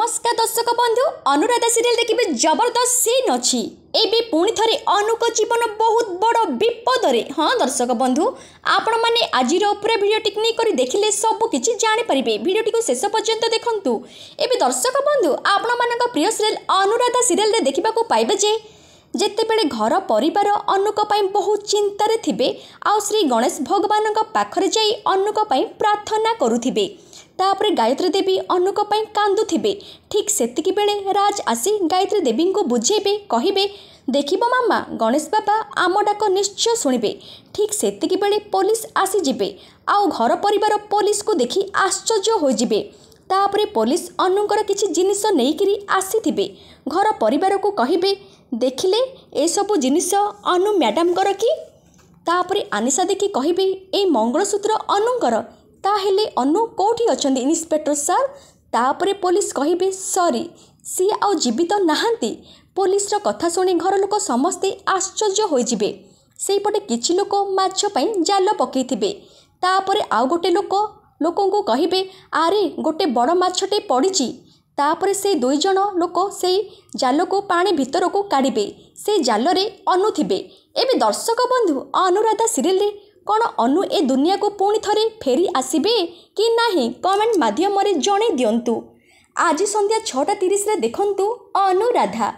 নমস্কার দর্শক বন্ধু অনুরাধা সিরিয়াল দেখবে জবরদস্ত সিন অছি এবে পুঁ থে অনুক জীবন বহুত বড় বিপদরে হ্যাঁ দর্শক বন্ধু আপন মানে আজির পুরা ভিডিওটি নিয়ে করে দেখলে সবু কিছু জাঁপারে ভিডিওটি শেষ পর্যন্ত দেখন্তু এবে দর্শক বন্ধু আপন মানক প্রিয় সিরিয়াল অনুরাধা সিরিয়াল দেখা পাইবে যে ଯେତେବେଳେ ଘର ପରିବାର ଅନୁକ ପାଇଁ ବହୁ ଚିନ୍ତାରେ ଥିବେ ଆଉ ଶ୍ରୀ ଗଣେଶ ଭଗବାନଙ୍କ ପାଖରେ ଯାଇ ଅନୁକ ପାଇଁ ପ୍ରାର୍ଥନା କରୁଥିବେ ତାପରେ ଗାୟତ୍ରୀ ଦେବୀ ଅନୁଙ୍କ ପାଇଁ କାନ୍ଦୁଥିବେ ଠିକ୍ ସେତିକି ବେଳେ ରାଜ ଆସି ଗାୟତ୍ରୀ ଦେବୀଙ୍କୁ ବୁଝେଇବେ କହିବେ ଦେଖିବ ମାମା ଗଣେଶ ବାବା ଆମ ଡାକ ନିଶ୍ଚୟ ଶୁଣିବେ ଠିକ୍ ସେତିକି ବେଳେ ପୋଲିସ ଆସିଯିବେ ଆଉ ଘର ପରିବାର ପୋଲିସକୁ ଦେଖି ଆଶ୍ଚର୍ଯ୍ୟ ହୋଇଯିବେ ତାପରେ ପୋଲିସ ଅନୁଙ୍କର କିଛି ଜିନିଷ ନେଇକିରି ଆସିଥିବେ ଘର ପରିବାରକୁ କହିବେ ଦେଖିଲେ ଏସବୁ ଜିନିଷ ଅନୁ ମ୍ୟାଡ଼ାମଙ୍କର କି ତାପରେ ଆନିସା ଦେଖି କହିବେ ଏଇ ମଙ୍ଗଳସୂତ୍ର ଅନୁଙ୍କର ତାହେଲେ ଅନୁ କେଉଁଠି ଅଛନ୍ତି ଇନ୍ସପେକ୍ଟର ସାର୍ ତାପରେ ପୋଲିସ କହିବେ ସରି ସିଏ ଆଉ ଜୀବିତ ନାହାନ୍ତି ପୋଲିସର କଥା ଶୁଣି ଘର ଲୋକ ସମସ୍ତେ ଆଶ୍ଚର୍ଯ୍ୟ ହୋଇଯିବେ ସେହିପଟେ କିଛି ଲୋକ ମାଛ ପାଇଁ ଜାଲ ପକାଇଥିବେ ତାପରେ ଆଉ ଗୋଟେ ଲୋକ ଲୋକଙ୍କୁ କହିବେ ଆରେ ଗୋଟେ ବଡ଼ ମାଛଟେ ପଡ଼ିଛି ତାପରେ ସେ ଦୁଇ ଜଣ ଲୋକ ସେଇ ଜାଲକୁ ପାଣି ଭିତରକୁ କାଢ଼ିବେ ସେ ଜାଲରେ ଅନୁଥିବେ ଏବେ ଦର୍ଶକ ବନ୍ଧୁ ଅନୁରାଧା ସିରିଏଲରେ କ'ଣ ଅନୁ ଏ ଦୁନିଆକୁ ପୁଣି ଥରେ ଫେରି ଆସିବେ କି ନାହିଁ କମେଣ୍ଟ ମାଧ୍ୟମରେ ଜଣାଇ ଦିଅନ୍ତୁ ଆଜି ସନ୍ଧ୍ୟା ଛଅଟା ତିରିଶରେ ଦେଖନ୍ତୁ ଅନୁରାଧା